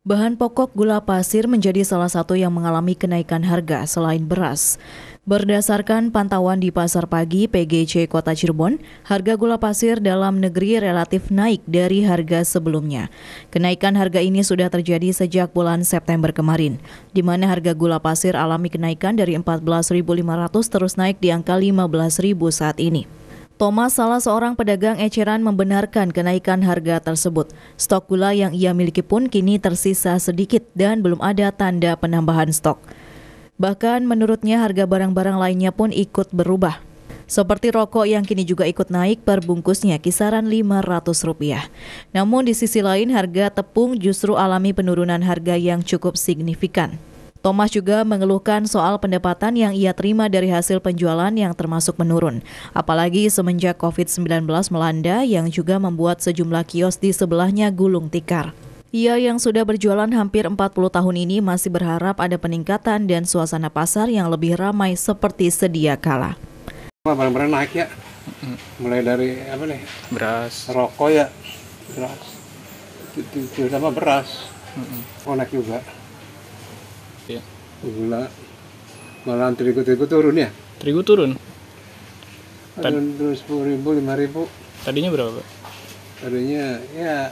Bahan pokok gula pasir menjadi salah satu yang mengalami kenaikan harga selain beras. Berdasarkan pantauan di pasar pagi PGC Kota Cirebon, harga gula pasir dalam negeri relatif naik dari harga sebelumnya. Kenaikan harga ini sudah terjadi sejak bulan September kemarin, di mana harga gula pasir alami kenaikan dari 14.500 terus naik di angka 15.000 saat ini. Thomas, salah seorang pedagang eceran, membenarkan kenaikan harga tersebut. Stok gula yang ia miliki pun kini tersisa sedikit dan belum ada tanda penambahan stok. Bahkan menurutnya harga barang-barang lainnya pun ikut berubah. Seperti rokok yang kini juga ikut naik per bungkusnya kisaran Rp500. Namun di sisi lain harga tepung justru alami penurunan harga yang cukup signifikan. Thomas juga mengeluhkan soal pendapatan yang ia terima dari hasil penjualan yang termasuk menurun. Apalagi semenjak COVID-19 melanda yang juga membuat sejumlah kios di sebelahnya gulung tikar. Ia yang sudah berjualan hampir 40 tahun ini masih berharap ada peningkatan dan suasana pasar yang lebih ramai seperti sedia kala. Barang-barang naik ya, mulai dari apa nih? Beras. Rokok ya, beras. Terutama beras. Mm naik juga. Iya. Gula. Malahan terigu-terigu turun ya? Terigu turun. Turun terus sepuluh ribu, lima ribu. Tadinya berapa? Pak? Tadinya ya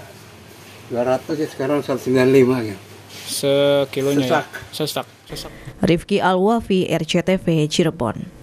dua ratus ya sekarang sembilan lima ya. Sekilonya ya? Sesak. Ya? Sesak. Sesak. Rifki Alwafi RCTV Cirebon.